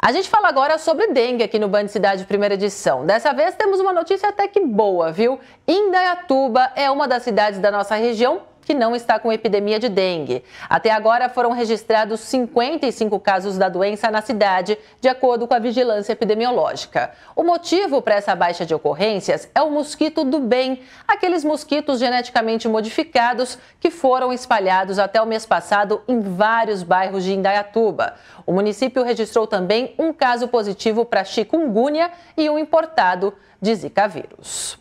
A gente fala agora sobre dengue aqui no Band Cidade Primeira Edição. Dessa vez temos uma notícia até que boa, viu? Indaiatuba é uma das cidades da nossa região que não está com epidemia de dengue. Até agora foram registrados 55 casos da doença na cidade, de acordo com a vigilância epidemiológica. O motivo para essa baixa de ocorrências é o mosquito do bem, aqueles mosquitos geneticamente modificados que foram espalhados até o mês passado em vários bairros de Indaiatuba. O município registrou também um caso positivo para chikungunya e um importado de Zika vírus.